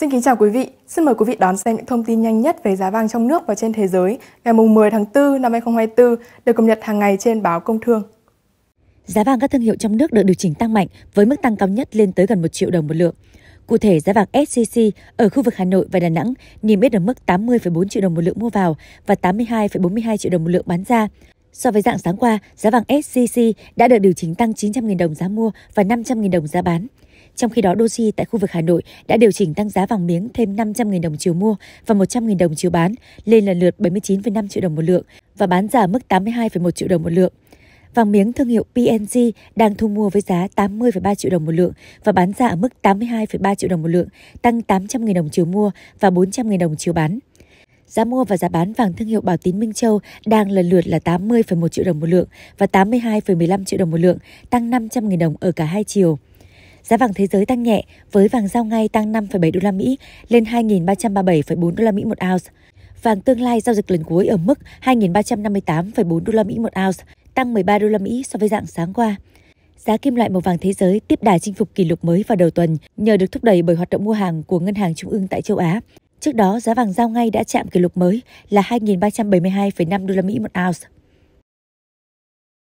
Xin kính chào quý vị, xin mời quý vị đón xem những thông tin nhanh nhất về giá vàng trong nước và trên thế giới ngày 10 tháng 4 năm 2024 được cập nhật hàng ngày trên báo Công Thương. Giá vàng các thương hiệu trong nước được điều chỉnh tăng mạnh với mức tăng cao nhất lên tới gần 1 triệu đồng một lượng. Cụ thể, giá vàng SJC ở khu vực Hà Nội và Đà Nẵng niêm yết ở mức 80,4 triệu đồng một lượng mua vào và 82,42 triệu đồng một lượng bán ra. So với dạng sáng qua, giá vàng SJC đã được điều chỉnh tăng 900.000 đồng giá mua và 500.000 đồng giá bán. Trong khi đó, Doji tại khu vực Hà Nội đã điều chỉnh tăng giá vàng miếng thêm 500.000 đồng chiều mua và 100.000 đồng chiều bán, lên lần lượt 79,5 triệu đồng một lượng và bán giả mức 82,1 triệu đồng một lượng. Vàng miếng thương hiệu PNG đang thu mua với giá 80,3 triệu đồng một lượng và bán ra ở mức 82,3 triệu đồng một lượng, tăng 800.000 đồng chiều mua và 400.000 đồng chiều bán. Giá mua và giá bán vàng thương hiệu Bảo Tín Minh Châu đang lần lượt là 80,1 triệu đồng một lượng và 82,15 triệu đồng một lượng, tăng 500.000 đồng ở cả hai chiều. Giá vàng thế giới tăng nhẹ với vàng giao ngay tăng 5,7 đô la Mỹ lên 2.337,4 đô la Mỹ một ounce. Vàng tương lai giao dịch lần cuối ở mức 2.358,4 đô la Mỹ một ounce, tăng 13 đô la Mỹ so với dạng sáng qua. Giá kim loại màu vàng thế giới tiếp đà chinh phục kỷ lục mới vào đầu tuần nhờ được thúc đẩy bởi hoạt động mua hàng của ngân hàng trung ương tại châu Á. Trước đó, giá vàng giao ngay đã chạm kỷ lục mới là 2.372,5 đô la Mỹ một ounce.